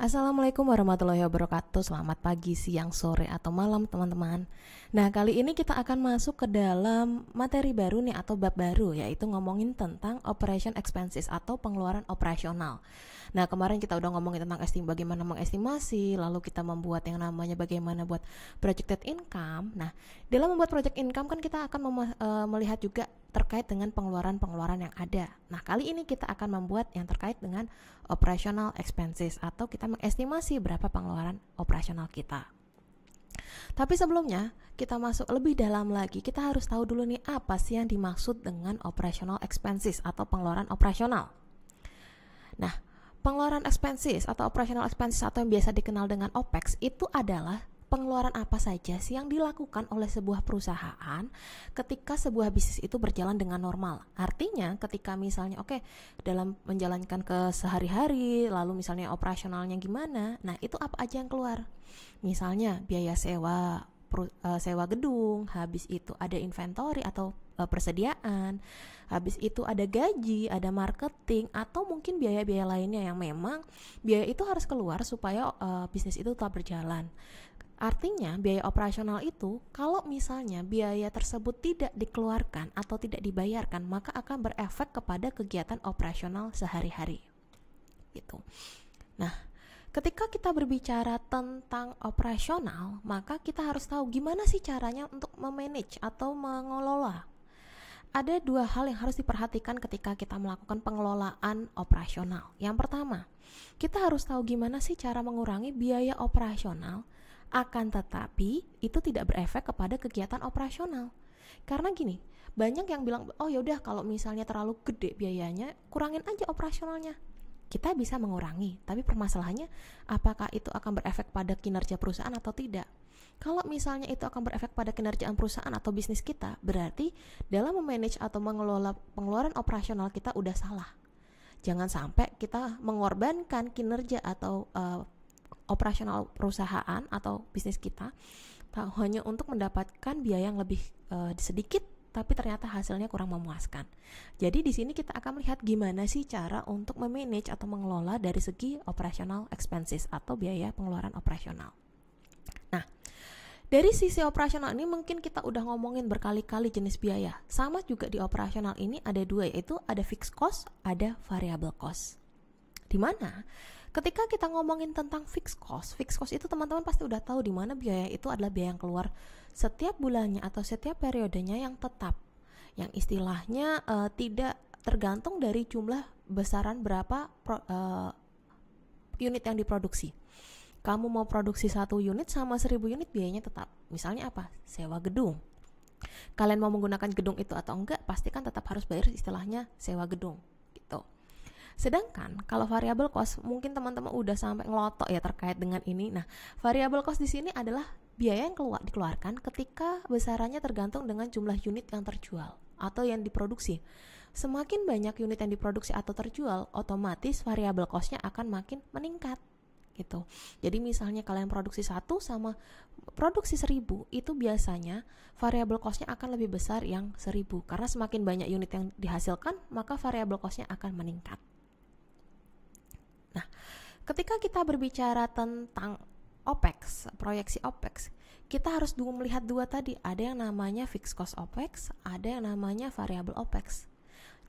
Assalamualaikum warahmatullahi wabarakatuh Selamat pagi, siang, sore, atau malam teman-teman Nah kali ini kita akan masuk ke dalam materi baru nih atau bab baru Yaitu ngomongin tentang operation expenses atau pengeluaran operasional Nah kemarin kita udah ngomongin tentang estim, bagaimana mengestimasi Lalu kita membuat yang namanya bagaimana buat projected income Nah dalam membuat project income kan kita akan eh, melihat juga terkait dengan pengeluaran-pengeluaran yang ada. Nah, kali ini kita akan membuat yang terkait dengan operational expenses atau kita mengestimasi berapa pengeluaran operasional kita. Tapi sebelumnya, kita masuk lebih dalam lagi. Kita harus tahu dulu nih apa sih yang dimaksud dengan operational expenses atau pengeluaran operasional. Nah, pengeluaran expenses atau operational expenses atau yang biasa dikenal dengan OPEX itu adalah pengeluaran apa saja sih yang dilakukan oleh sebuah perusahaan ketika sebuah bisnis itu berjalan dengan normal. Artinya ketika misalnya oke okay, dalam menjalankan ke sehari-hari lalu misalnya operasionalnya gimana. Nah, itu apa aja yang keluar? Misalnya biaya sewa, Eh, sewa gedung, habis itu ada inventory atau eh, persediaan, habis itu ada gaji, ada marketing atau mungkin biaya-biaya lainnya yang memang biaya itu harus keluar supaya eh, bisnis itu tetap berjalan. Artinya, biaya operasional itu, kalau misalnya biaya tersebut tidak dikeluarkan atau tidak dibayarkan, maka akan berefek kepada kegiatan operasional sehari-hari. Gitu. Nah, Ketika kita berbicara tentang operasional, maka kita harus tahu gimana sih caranya untuk memanage atau mengelola. Ada dua hal yang harus diperhatikan ketika kita melakukan pengelolaan operasional. Yang pertama, kita harus tahu gimana sih cara mengurangi biaya operasional, akan tetapi itu tidak berefek kepada kegiatan operasional. Karena gini, banyak yang bilang, "Oh, yaudah kalau misalnya terlalu gede biayanya, kurangin aja operasionalnya." kita bisa mengurangi, tapi permasalahannya apakah itu akan berefek pada kinerja perusahaan atau tidak. Kalau misalnya itu akan berefek pada kinerja perusahaan atau bisnis kita, berarti dalam memanage atau mengelola pengeluaran operasional kita udah salah. Jangan sampai kita mengorbankan kinerja atau uh, operasional perusahaan atau bisnis kita hanya untuk mendapatkan biaya yang lebih uh, sedikit tapi ternyata hasilnya kurang memuaskan. Jadi di sini kita akan melihat gimana sih cara untuk memanage atau mengelola dari segi operational expenses atau biaya pengeluaran operasional. Nah, dari sisi operasional ini mungkin kita udah ngomongin berkali-kali jenis biaya. Sama juga di operasional ini ada dua yaitu ada fixed cost, ada variable cost. Di mana ketika kita ngomongin tentang fixed cost, fixed cost itu teman-teman pasti udah tahu di mana biaya itu adalah biaya yang keluar setiap bulannya atau setiap periodenya yang tetap, yang istilahnya uh, tidak tergantung dari jumlah besaran berapa pro, uh, unit yang diproduksi. Kamu mau produksi satu unit sama seribu unit biayanya tetap. Misalnya apa? Sewa gedung. Kalian mau menggunakan gedung itu atau enggak, pastikan tetap harus bayar istilahnya sewa gedung Sedangkan kalau variabel cost mungkin teman-teman udah sampai ngelotok ya terkait dengan ini. Nah, variabel cost di sini adalah biaya yang keluar dikeluarkan ketika besarannya tergantung dengan jumlah unit yang terjual atau yang diproduksi. Semakin banyak unit yang diproduksi atau terjual, otomatis variabel costnya akan makin meningkat gitu. Jadi misalnya kalian produksi satu sama produksi seribu itu biasanya variabel costnya akan lebih besar yang seribu karena semakin banyak unit yang dihasilkan maka variabel costnya akan meningkat. Nah, ketika kita berbicara tentang OPEX, proyeksi OPEX, kita harus dua melihat dua tadi, ada yang namanya fixed cost OPEX, ada yang namanya variable OPEX.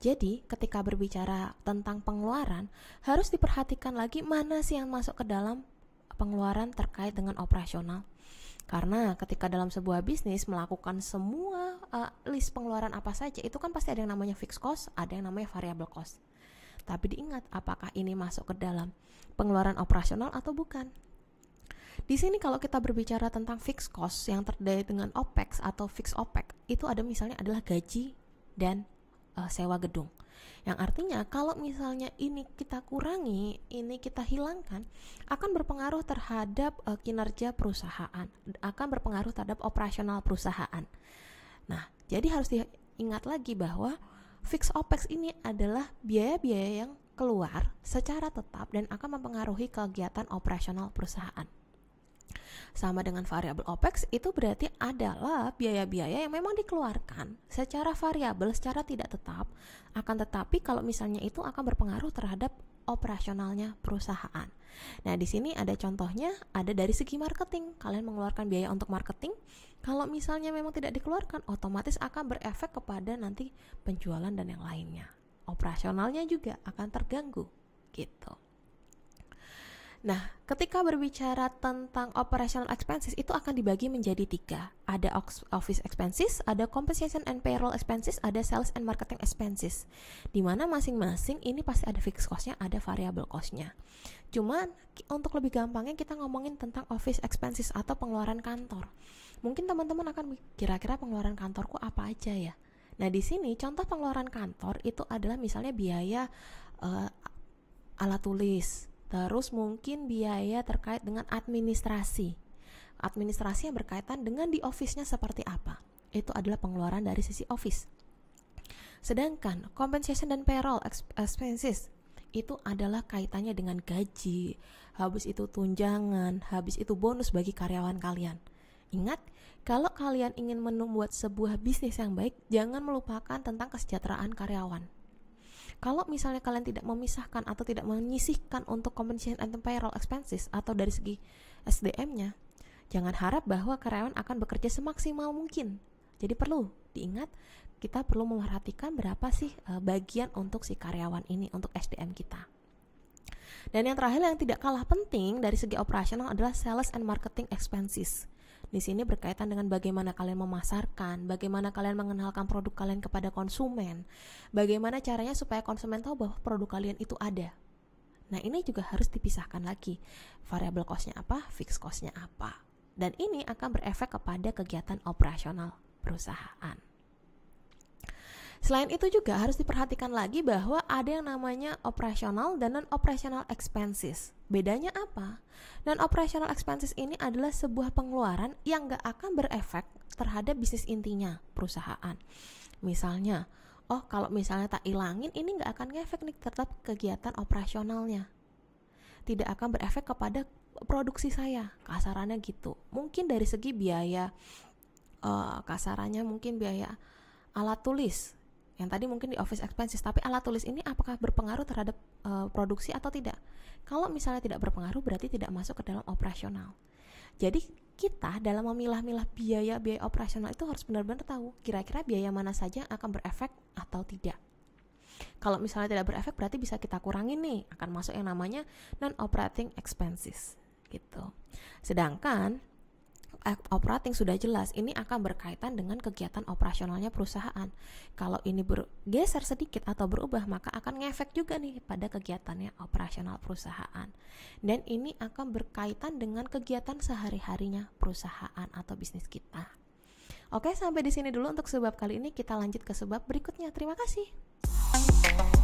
Jadi, ketika berbicara tentang pengeluaran, harus diperhatikan lagi mana sih yang masuk ke dalam pengeluaran terkait dengan operasional. Karena ketika dalam sebuah bisnis melakukan semua uh, list pengeluaran apa saja, itu kan pasti ada yang namanya fixed cost, ada yang namanya variable cost. Tapi diingat apakah ini masuk ke dalam pengeluaran operasional atau bukan. Di sini kalau kita berbicara tentang fixed cost yang terkait dengan OPEX atau fixed OPEX, itu ada misalnya adalah gaji dan uh, sewa gedung. Yang artinya kalau misalnya ini kita kurangi, ini kita hilangkan, akan berpengaruh terhadap uh, kinerja perusahaan, akan berpengaruh terhadap operasional perusahaan. Nah, jadi harus diingat lagi bahwa Fix OPEX ini adalah biaya-biaya yang keluar secara tetap dan akan mempengaruhi kegiatan operasional perusahaan. Sama dengan variabel OPEX itu berarti adalah biaya-biaya yang memang dikeluarkan secara variabel, secara tidak tetap, akan tetapi kalau misalnya itu akan berpengaruh terhadap operasionalnya perusahaan. Nah, di sini ada contohnya, ada dari segi marketing. Kalian mengeluarkan biaya untuk marketing. Kalau misalnya memang tidak dikeluarkan, otomatis akan berefek kepada nanti penjualan dan yang lainnya. Operasionalnya juga akan terganggu, gitu. Nah, ketika berbicara tentang operational expenses itu akan dibagi menjadi tiga. Ada office expenses, ada compensation and payroll expenses, ada sales and marketing expenses. Di mana masing-masing ini pasti ada fixed cost-nya, ada variable cost-nya. Cuman untuk lebih gampangnya kita ngomongin tentang office expenses atau pengeluaran kantor. Mungkin teman-teman akan kira-kira pengeluaran kantorku apa aja ya. Nah, di sini contoh pengeluaran kantor itu adalah misalnya biaya uh, alat tulis, Terus mungkin biaya terkait dengan administrasi. Administrasi yang berkaitan dengan di office-nya seperti apa. Itu adalah pengeluaran dari sisi office. Sedangkan compensation dan payroll expenses itu adalah kaitannya dengan gaji, habis itu tunjangan, habis itu bonus bagi karyawan kalian. Ingat, kalau kalian ingin membuat sebuah bisnis yang baik, jangan melupakan tentang kesejahteraan karyawan. Kalau misalnya kalian tidak memisahkan atau tidak menyisihkan untuk compensation and payroll expenses atau dari segi SDM-nya, jangan harap bahwa karyawan akan bekerja semaksimal mungkin. Jadi perlu diingat kita perlu memperhatikan berapa sih e, bagian untuk si karyawan ini untuk SDM kita. Dan yang terakhir yang tidak kalah penting dari segi operasional adalah sales and marketing expenses. Di sini berkaitan dengan bagaimana kalian memasarkan, bagaimana kalian mengenalkan produk kalian kepada konsumen, bagaimana caranya supaya konsumen tahu bahwa produk kalian itu ada. Nah, ini juga harus dipisahkan lagi. Variable cost-nya apa, fixed cost-nya apa. Dan ini akan berefek kepada kegiatan operasional perusahaan. Selain itu juga harus diperhatikan lagi bahwa ada yang namanya operasional dan non-operational expenses. Bedanya apa? Non-operational expenses ini adalah sebuah pengeluaran yang nggak akan berefek terhadap bisnis intinya perusahaan. Misalnya, oh kalau misalnya tak ilangin ini nggak akan ngefek nih tetap kegiatan operasionalnya. Tidak akan berefek kepada produksi saya, kasarannya gitu. Mungkin dari segi biaya, uh, kasarannya mungkin biaya alat tulis yang tadi mungkin di office expenses tapi alat tulis ini apakah berpengaruh terhadap e, produksi atau tidak kalau misalnya tidak berpengaruh berarti tidak masuk ke dalam operasional jadi kita dalam memilah-milah biaya biaya operasional itu harus benar-benar tahu kira-kira biaya mana saja yang akan berefek atau tidak kalau misalnya tidak berefek berarti bisa kita kurangin nih akan masuk yang namanya non operating expenses gitu sedangkan Eh, operating sudah jelas ini akan berkaitan dengan kegiatan operasionalnya perusahaan. Kalau ini bergeser sedikit atau berubah maka akan ngefek juga nih pada kegiatannya operasional perusahaan. Dan ini akan berkaitan dengan kegiatan sehari-harinya perusahaan atau bisnis kita. Oke, sampai di sini dulu untuk sebab kali ini kita lanjut ke sebab berikutnya. Terima kasih.